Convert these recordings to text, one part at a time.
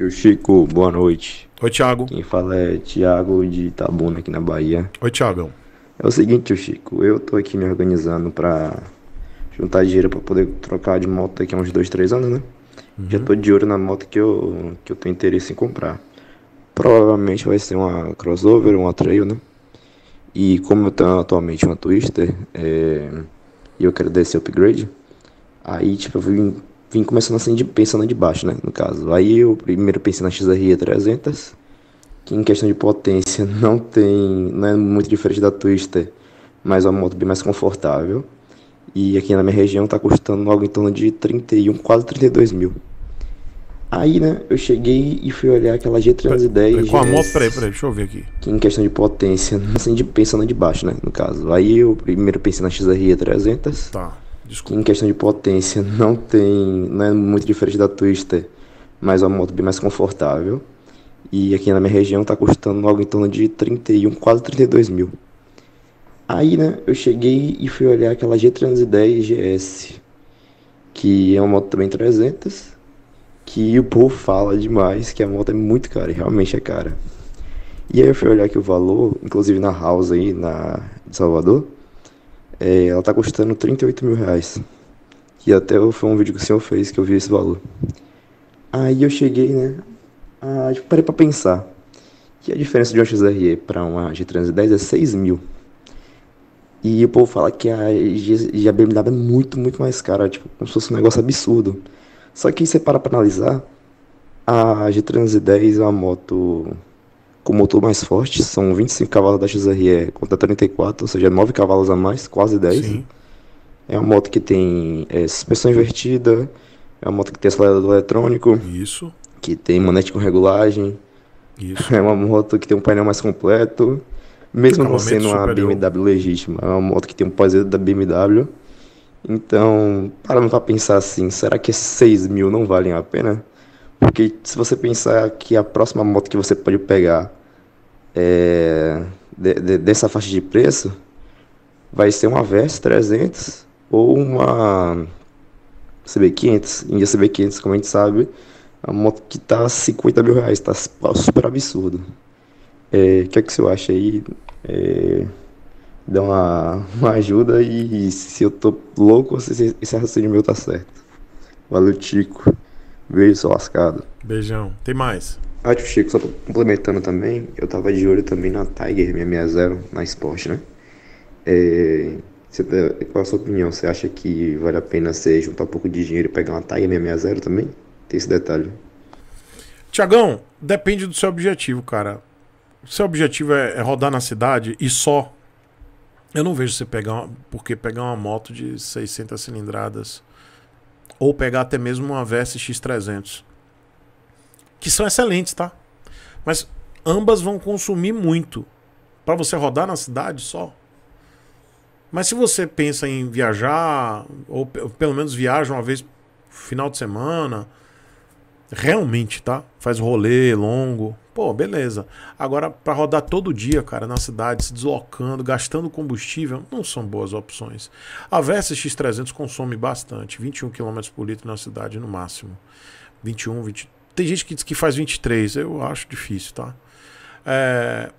Eu, Chico, boa noite. Oi, Thiago. Quem fala é Thiago de Itabuna, aqui na Bahia. Oi, Thiago. É o seguinte, Chico, eu tô aqui me organizando pra juntar dinheiro pra poder trocar de moto daqui a uns dois, três anos, né? Uhum. Já tô de olho na moto que eu, que eu tenho interesse em comprar. Provavelmente vai ser uma crossover, uma trail, né? E como eu tenho atualmente uma Twister, é... e eu quero descer upgrade, aí tipo eu vim vim começando assim de, pensando de baixo, né, no caso. Aí eu primeiro pensei na XRE 300, que em questão de potência não tem, não é muito diferente da Twister, mas é uma moto bem mais confortável. E aqui na minha região tá custando algo em torno de 31, quase 32 mil. Aí, né, eu cheguei e fui olhar aquela G310. Com a moto, peraí, peraí, deixa eu ver aqui. Que em questão de potência, assim, de, pensando de baixo, né, no caso. Aí eu primeiro pensei na XRE 300. Tá. Desculpa. Em questão de potência, não tem. Não é muito diferente da Twister, mas é uma moto bem mais confortável. E aqui na minha região tá custando algo em torno de 31, quase 32 mil. Aí, né, eu cheguei e fui olhar aquela G310 GS, que é uma moto também 300, que o povo fala demais, que a moto é muito cara, e realmente é cara. E aí eu fui olhar aqui o valor, inclusive na House aí, na de Salvador, é, ela tá custando 38 mil reais. E até foi um vídeo que o senhor fez que eu vi esse valor. Aí eu cheguei, né? Ah, tipo, parei pra pensar. Que a diferença de uma XRE para uma G310 é 6 mil. E o povo fala que a, G, a BMW é muito, muito mais cara. Tipo, como se fosse um negócio absurdo. Só que você para pra analisar, a G310 é uma moto com motor mais forte, são 25 cavalos da XRE contra 34, ou seja, 9 cavalos a mais, quase 10. Sim. É uma moto que tem é, suspensão invertida, é uma moto que tem acelerador eletrônico. Isso. Que tem manete com regulagem. Isso. É uma moto que tem um painel mais completo. Mesmo não sendo uma BMW legítima, é uma moto que tem um pós da BMW. Então, parando para pensar assim, será que esses 6 mil não valem a pena? Porque se você pensar que a próxima moto que você pode pegar é, de, de, dessa faixa de preço vai ser uma Versa 300 ou uma CB500. E a CB500, como a gente sabe, a moto que tá 50 mil reais, tá super absurdo. É, o que é que você acha aí? É, dá uma, uma ajuda e, se eu tô louco, esse, esse raciocínio meu tá certo. Valeu, Tico. Beijo, seu lascado. Beijão. Tem mais? Ah, tio Chico, só complementando também, eu tava de olho também na Tiger 660, na Sport, né? É, você, tá, qual a sua opinião? Você acha que vale a pena você juntar um pouco de dinheiro e pegar uma Tiger 660 também? Tem esse detalhe. Tiagão, depende do seu objetivo, cara. Se o seu objetivo é, é, rodar na cidade e só, eu não vejo você pegar, uma, porque pegar uma moto de 600 cilindradas ou pegar até mesmo uma VSX300. Que são excelentes, tá? Mas ambas vão consumir muito. Para você rodar na cidade só. Mas se você pensa em viajar, ou pelo menos viaja uma vez final de semana, realmente, tá? Faz rolê longo. Pô, beleza. Agora, para rodar todo dia, cara, na cidade, se deslocando, gastando combustível, não são boas opções. A Versa X300 consome bastante, 21 km por litro na cidade no máximo. 21, 20. Tem gente que diz que faz 23, eu acho difícil, tá? É...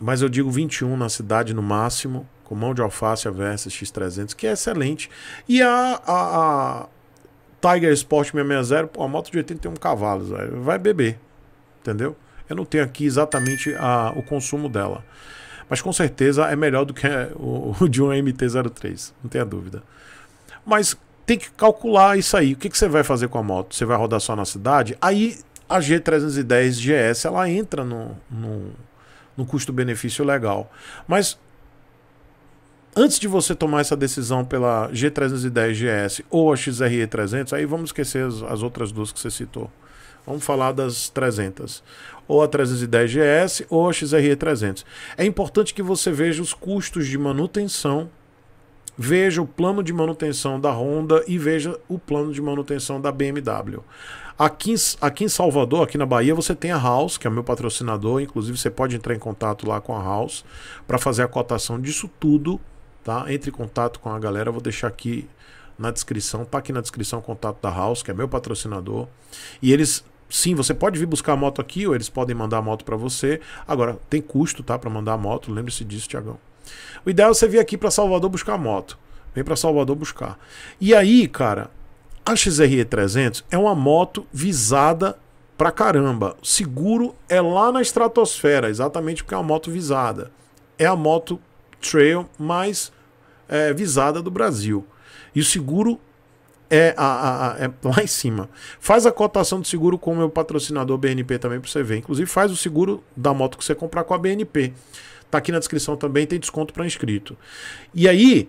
Mas eu digo 21 na cidade no máximo, com mão de alface, a Versa X300, que é excelente. E a, a, a Tiger Sport 660, pô, a moto de 81 cavalos, vai beber, entendeu? Eu não tenho aqui exatamente a, o consumo dela. Mas com certeza é melhor do que o, o de um MT-03, não tenha dúvida. Mas tem que calcular isso aí. O que, que você vai fazer com a moto? Você vai rodar só na cidade? Aí a G310 GS ela entra no, no, no custo-benefício legal. Mas antes de você tomar essa decisão pela G310 GS ou a XRE300, aí vamos esquecer as, as outras duas que você citou. Vamos falar das 300. Ou a 310 GS ou a XRE300. É importante que você veja os custos de manutenção, veja o plano de manutenção da Honda e veja o plano de manutenção da BMW. Aqui, aqui em Salvador, aqui na Bahia, você tem a House, que é o meu patrocinador. Inclusive, você pode entrar em contato lá com a House para fazer a cotação disso tudo tá? Entre em contato com a galera, vou deixar aqui na descrição, tá aqui na descrição o contato da House, que é meu patrocinador. E eles sim, você pode vir buscar a moto aqui ou eles podem mandar a moto para você. Agora, tem custo, tá, para mandar a moto, lembre-se disso, Tiagão. O ideal é você vir aqui para Salvador buscar a moto. Vem para Salvador buscar. E aí, cara, a XRE 300 é uma moto visada pra caramba. seguro é lá na estratosfera, exatamente porque é uma moto visada. É a moto trail mais é, visada do Brasil. E o seguro é, a, a, é, lá em cima. Faz a cotação do seguro com o meu patrocinador BNP também para você ver. Inclusive faz o seguro da moto que você comprar com a BNP. Tá aqui na descrição também, tem desconto para inscrito. E aí,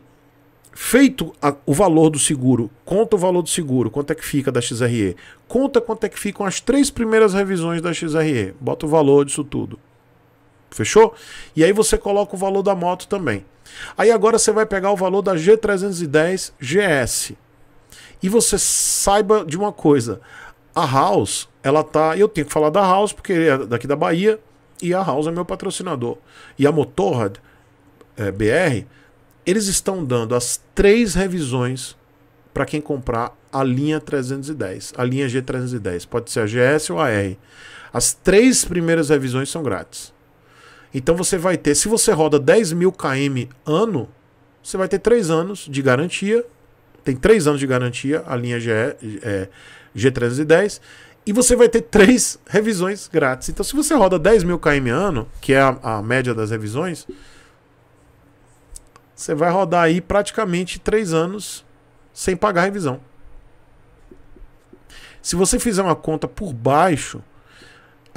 feito a, o valor do seguro, conta o valor do seguro, quanto é que fica da XRE, conta quanto é que ficam as três primeiras revisões da XRE, bota o valor disso tudo. Fechou? E aí você coloca o valor da moto também. Aí agora você vai pegar o valor da G310 GS. E você saiba de uma coisa, a House, ela tá, eu tenho que falar da House porque é daqui da Bahia e a House é meu patrocinador. E a Motorrad é, BR, eles estão dando as três revisões para quem comprar a linha 310, a linha G310, pode ser a GS ou a R. As três primeiras revisões são grátis. Então você vai ter, se você roda 10 mil km ano, você vai ter 3 anos de garantia. Tem 3 anos de garantia a linha é, G310. E você vai ter 3 revisões grátis. Então se você roda 10 mil km ano, que é a, a média das revisões, você vai rodar aí praticamente 3 anos sem pagar revisão. Se você fizer uma conta por baixo,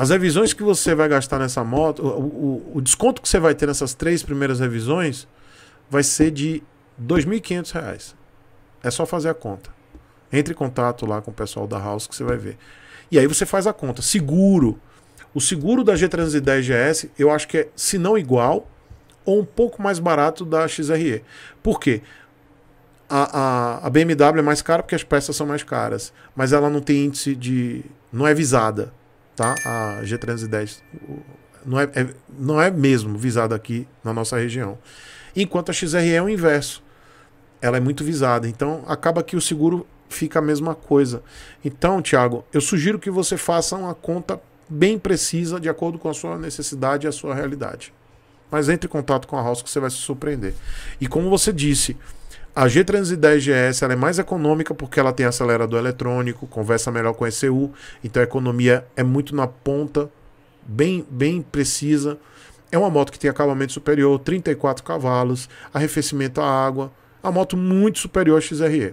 as revisões que você vai gastar nessa moto, o, o, o desconto que você vai ter nessas três primeiras revisões vai ser de R$ 2.500. É só fazer a conta. Entre em contato lá com o pessoal da House que você vai ver. E aí você faz a conta. Seguro. O seguro da G310 GS, eu acho que é, se não igual, ou um pouco mais barato da XRE. Por quê? A, a, a BMW é mais cara porque as peças são mais caras, mas ela não tem índice de. não é visada tá? A G310 não é, é, não é mesmo visada aqui na nossa região. Enquanto a XRE é o inverso. Ela é muito visada. Então acaba que o seguro fica a mesma coisa. Então, Thiago, eu sugiro que você faça uma conta bem precisa de acordo com a sua necessidade e a sua realidade. Mas entre em contato com a House que você vai se surpreender. E como você disse, a g 310 10 GS ela é mais econômica porque ela tem acelerador eletrônico, conversa melhor com ECU, então a economia é muito na ponta, bem, bem precisa. É uma moto que tem acabamento superior, 34 cavalos, arrefecimento à água, a moto muito superior à XRE.